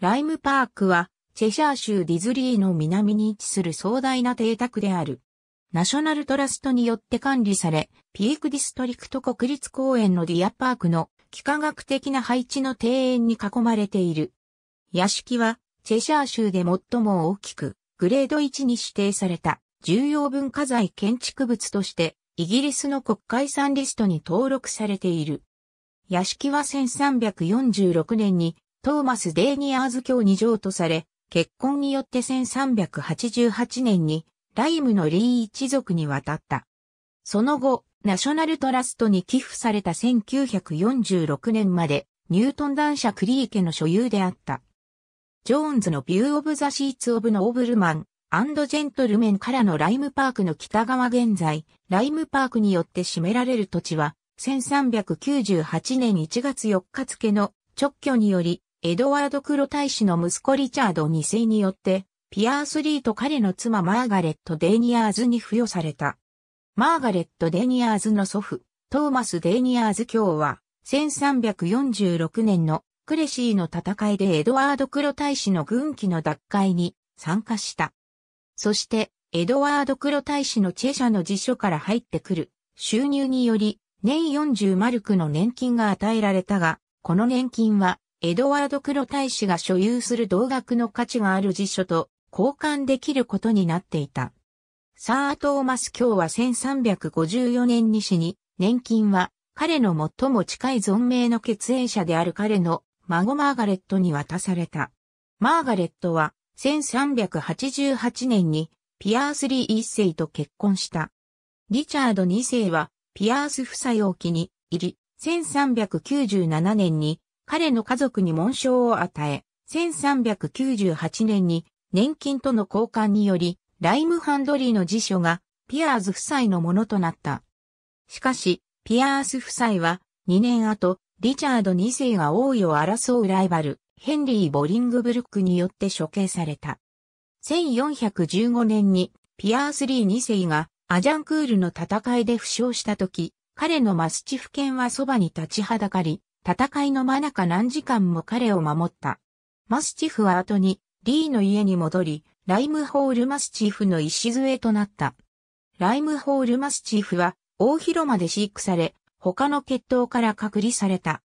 ライムパークは、チェシャー州ディズリーの南に位置する壮大な邸宅である。ナショナルトラストによって管理され、ピークディストリクト国立公園のディアパークの幾何学的な配置の庭園に囲まれている。屋敷は、チェシャー州で最も大きく、グレード1に指定された重要文化財建築物として、イギリスの国会産リストに登録されている。屋敷は1346年にトーマス・デーニアーズ卿に譲渡され、結婚によって1388年にライムのリー一族に渡った。その後、ナショナルトラストに寄付された1946年まで、ニュートン男爵リー家の所有であった。ジョーンズのビュー・オブ・ザ・シーツ・オブ・ノーブルマン、アンド・ジェントルメンからのライムパークの北側現在、ライムパークによって占められる土地は、1398年1月4日付の直居により、エドワード・クロ大使の息子リチャード2世によって、ピアース・リーと彼の妻マーガレット・デーニアーズに付与された。マーガレット・デーニアーズの祖父、トーマス・デーニアーズ教は、1346年のクレシーの戦いでエドワード・クロ大使の軍旗の奪回に参加した。そして、エドワード・クロ大使のチェシャの辞書から入ってくる収入により、年40マルクの年金が与えられたが、この年金はエドワード・クロ大使が所有する同額の価値がある辞書と交換できることになっていた。サー・トーマス教は1354年に死に、年金は彼の最も近い存命の血縁者である彼の孫マーガレットに渡された。マーガレットは1388年にピアース・リー一世と結婚した。リチャード二世はピアース夫妻を機に入り、1397年に彼の家族に紋章を与え、1398年に年金との交換により、ライムハンドリーの辞書がピアーズ夫妻のものとなった。しかし、ピアーズ夫妻は2年後、リチャード2世が王位を争うライバル、ヘンリー・ボリングブルックによって処刑された。1415年にピアース・リー2世がアジャンクールの戦いで負傷した時、彼のマスチフ犬はそばに立ちはだかり、戦いの真中何時間も彼を守った。マスチフは後に、リーの家に戻り、ライムホールマスチーフの礎となった。ライムホールマスチーフは大広間で飼育され、他の血統から隔離された。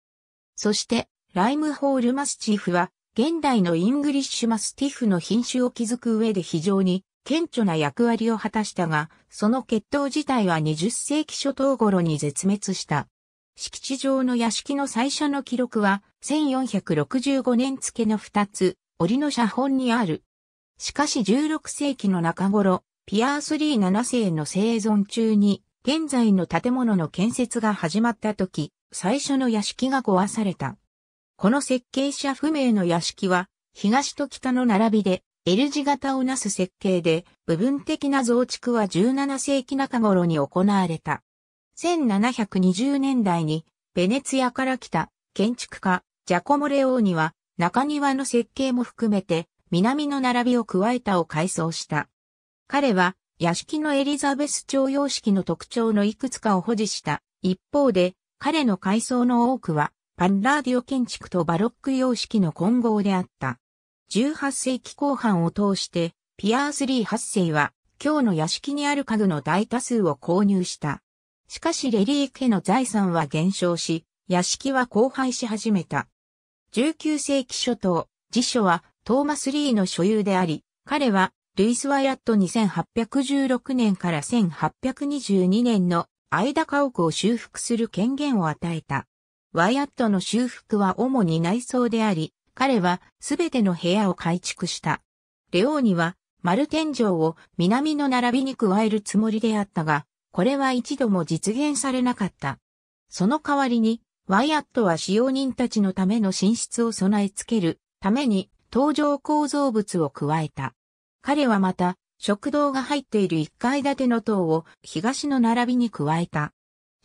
そして、ライムホールマスチーフは、現代のイングリッシュマスティフの品種を築く上で非常に顕著な役割を果たしたが、その血統自体は20世紀初頭頃に絶滅した。敷地上の屋敷の最初の記録は、1465年付の2つ、檻の写本にある。しかし16世紀の中頃、ピアースリー7世の生存中に、現在の建物の建設が始まった時、最初の屋敷が壊された。この設計者不明の屋敷は、東と北の並びで、L 字型をなす設計で、部分的な増築は17世紀中頃に行われた。1720年代に、ベネツィアから来た建築家、ジャコモ・レオーニは、中庭の設計も含めて、南の並びを加えたを改装した。彼は、屋敷のエリザベス朝様式の特徴のいくつかを保持した。一方で、彼の改装の多くは、パンラーディオ建築とバロック様式の混合であった。18世紀後半を通して、ピアース・リー8世は、今日の屋敷にある家具の大多数を購入した。しかしレリー家の財産は減少し、屋敷は荒廃し始めた。19世紀初頭、辞書はトーマス・リーの所有であり、彼はルイス・ワイアット2816年から1822年の間家屋を修復する権限を与えた。ワイアットの修復は主に内装であり、彼はすべての部屋を改築した。レオーニは丸天井を南の並びに加えるつもりであったが、これは一度も実現されなかった。その代わりに、ワイアットは使用人たちのための寝室を備え付けるために登場構造物を加えた。彼はまた、食堂が入っている1階建ての塔を東の並びに加えた。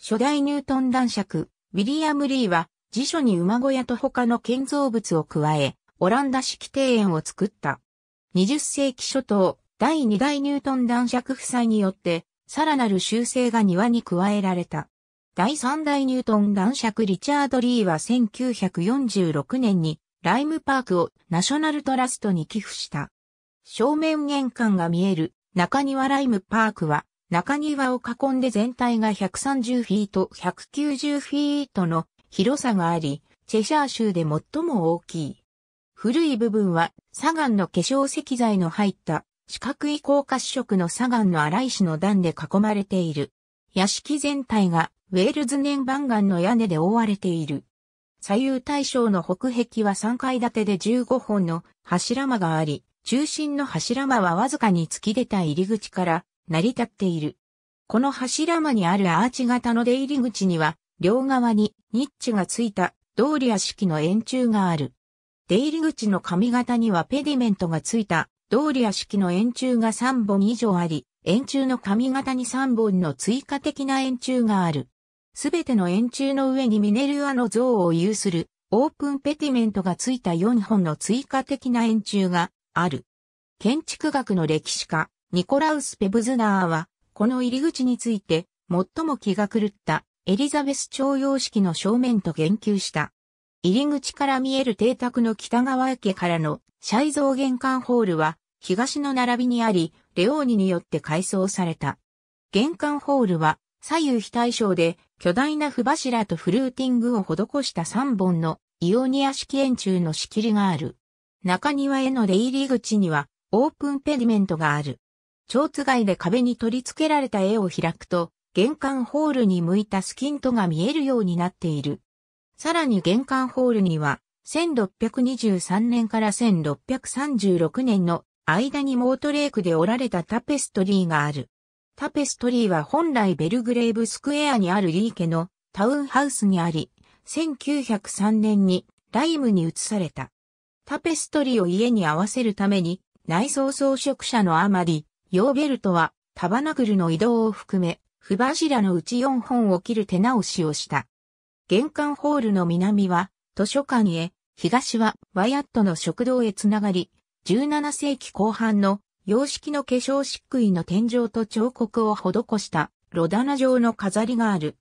初代ニュートン男爵、ウィリアム・リーは辞書に馬小屋と他の建造物を加え、オランダ式庭園を作った。20世紀初頭、第2代ニュートン男爵夫妻によってさらなる修正が庭に加えられた。第3代ニュートン男爵リチャード・リーは1946年にライムパークをナショナルトラストに寄付した。正面玄関が見える中庭ライムパークは中庭を囲んで全体が130フィート190フィートの広さがあり、チェシャー州で最も大きい。古い部分は砂岩の化粧石材の入った四角い高褐色の砂岩の荒石の段で囲まれている。屋敷全体がウェールズ年番岩の屋根で覆われている。左右対称の北壁は3階建てで15本の柱間があり、中心の柱間はわずかに突き出た入り口から成り立っている。この柱間にあるアーチ型の出入り口には、両側にニッチがついた通り屋敷の円柱がある。出入り口の上型にはペディメントがついたーリア式の円柱が3本以上あり、円柱の髪型に3本の追加的な円柱がある。すべての円柱の上にミネルアの像を有するオープンペティメントがついた4本の追加的な円柱がある。建築学の歴史家、ニコラウス・ペブズナーは、この入り口について、最も気が狂ったエリザベス徴用式の正面と言及した。入り口から見える邸宅の北側家からのシャイ像玄関ホールは東の並びにあり、レオーニによって改装された。玄関ホールは左右非対称で巨大な不柱とフルーティングを施した3本のイオニア式円柱の仕切りがある。中庭への出入り口にはオープンペディメントがある。蝶津街で壁に取り付けられた絵を開くと、玄関ホールに向いたスキントが見えるようになっている。さらに玄関ホールには、1623年から1636年の間にモートレークで折られたタペストリーがある。タペストリーは本来ベルグレーブスクエアにあるリーケのタウンハウスにあり、1903年にライムに移された。タペストリーを家に合わせるために内装装飾者のあまり、ヨーベルトはタバナグルの移動を含め、不柱のうち4本を切る手直しをした。玄関ホールの南は図書館へ、東はワイアットの食堂へつながり、17世紀後半の様式の化粧漆喰の天井と彫刻を施したロダナ状の飾りがある。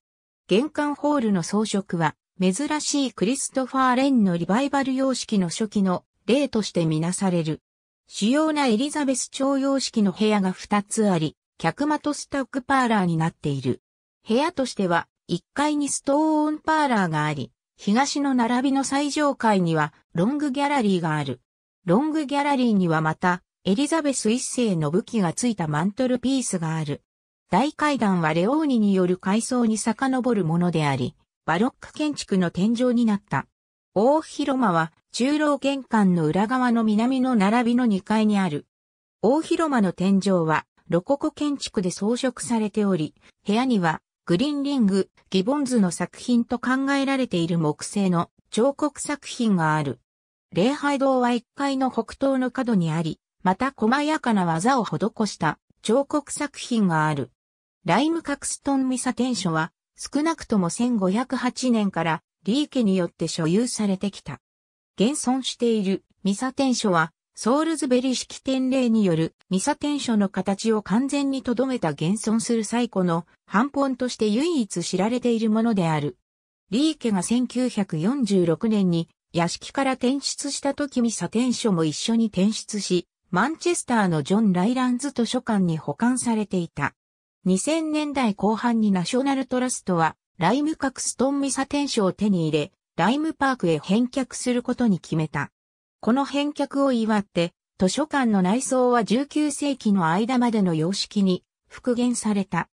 玄関ホールの装飾は珍しいクリストファー・レンのリバイバル様式の初期の例としてみなされる。主要なエリザベス朝様式の部屋が2つあり、客間とスタックパーラーになっている。部屋としては1階にストーンパーラーがあり、東の並びの最上階にはロングギャラリーがある。ロングギャラリーにはまた、エリザベス一世の武器がついたマントルピースがある。大階段はレオーニによる改装に遡るものであり、バロック建築の天井になった。大広間は中老玄関の裏側の南の並びの2階にある。大広間の天井はロココ建築で装飾されており、部屋にはグリーンリング、ギボンズの作品と考えられている木製の彫刻作品がある。礼拝堂は1階の北東の角にあり、また細やかな技を施した彫刻作品がある。ライム・カクストン・ミサテン書は少なくとも1508年からリーケによって所有されてきた。現存しているミサテン書はソールズベリ式典礼によるミサテン書の形を完全に留めた現存する最古の版本として唯一知られているものである。リーケが1946年に屋敷から転出した時ミサ天書も一緒に転出し、マンチェスターのジョン・ライランズ図書館に保管されていた。2000年代後半にナショナルトラストは、ライムクストンミサ天書を手に入れ、ライムパークへ返却することに決めた。この返却を祝って、図書館の内装は19世紀の間までの様式に復元された。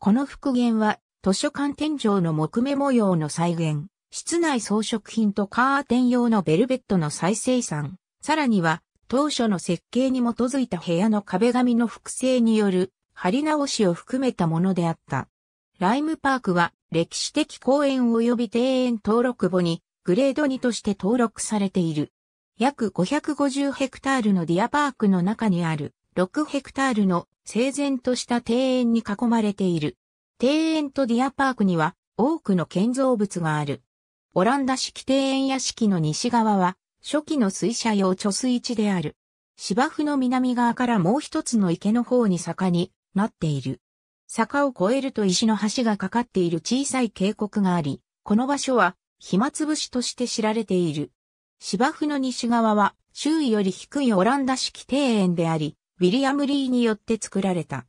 この復元は図書館天井の木目模様の再現。室内装飾品とカーテン用のベルベットの再生産、さらには、当初の設計に基づいた部屋の壁紙の複製による貼り直しを含めたものであった。ライムパークは歴史的公園及び庭園登録簿にグレード2として登録されている。約550ヘクタールのディアパークの中にある6ヘクタールの整然とした庭園に囲まれている。庭園とディアパークには多くの建造物がある。オランダ式庭園屋敷の西側は、初期の水車用貯水池である。芝生の南側からもう一つの池の方に坂になっている。坂を越えると石の橋がかかっている小さい渓谷があり、この場所は暇つぶしとして知られている。芝生の西側は周囲より低いオランダ式庭園であり、ウィリアム・リーによって作られた。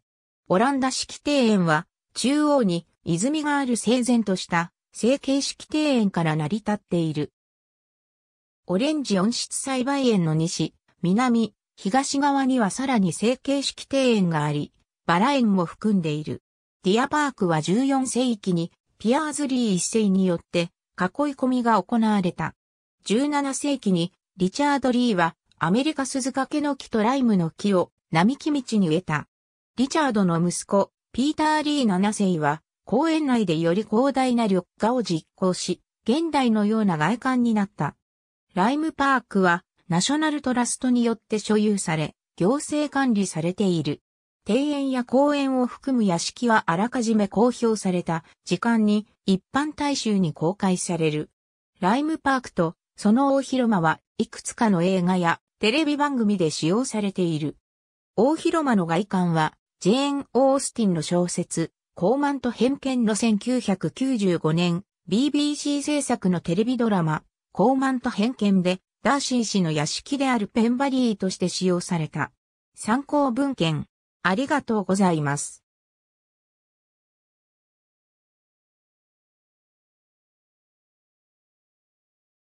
オランダ式庭園は中央に泉がある整然とした成形式庭園から成り立っている。オレンジ温室栽培園の西、南、東側にはさらに成形式庭園があり、バラ園も含んでいる。ディアパークは14世紀にピアーズリー一世によって囲い込みが行われた。17世紀にリチャード・リーはアメリカ鈴掛の木とライムの木を並木道に植えた。リチャードの息子、ピーター・リー7世は公園内でより広大な緑化を実行し、現代のような外観になった。ライムパークはナショナルトラストによって所有され、行政管理されている。庭園や公園を含む屋敷はあらかじめ公表された時間に一般大衆に公開される。ライムパークとその大広間はいくつかの映画やテレビ番組で使用されている。大広間の外観はジェーン・オースティンの小説高慢と偏見の1995年、BBC 制作のテレビドラマ、高慢と偏見で、ダーシー氏の屋敷であるペンバリーとして使用された。参考文献、ありがとうございます。